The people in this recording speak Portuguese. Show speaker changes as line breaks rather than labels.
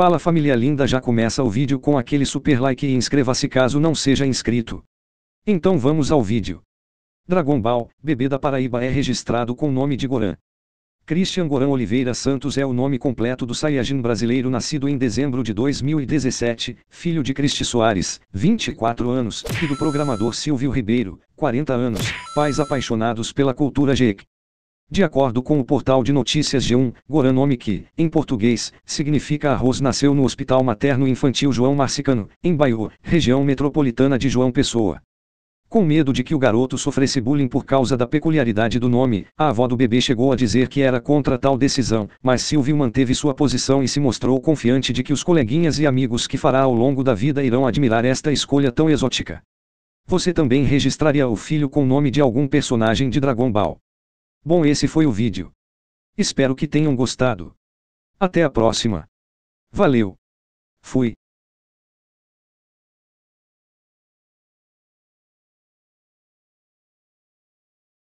Fala família linda já começa o vídeo com aquele super like e inscreva-se caso não seja inscrito. Então vamos ao vídeo. Dragon Ball, bebê da Paraíba é registrado com o nome de Goran. Christian Goran Oliveira Santos é o nome completo do Saiyajin brasileiro nascido em dezembro de 2017, filho de Cristi Soares, 24 anos, e do programador Silvio Ribeiro, 40 anos, pais apaixonados pela cultura geek. De acordo com o portal de notícias G1, Goran que, em português, significa arroz nasceu no Hospital Materno Infantil João Marcicano, em Baiô, região metropolitana de João Pessoa. Com medo de que o garoto sofresse bullying por causa da peculiaridade do nome, a avó do bebê chegou a dizer que era contra tal decisão, mas Silvio manteve sua posição e se mostrou confiante de que os coleguinhas e amigos que fará ao longo da vida irão admirar esta escolha tão exótica. Você também registraria o filho com o nome de algum personagem de Dragon Ball. Bom esse foi o vídeo. Espero que tenham gostado. Até a próxima.
Valeu. Fui.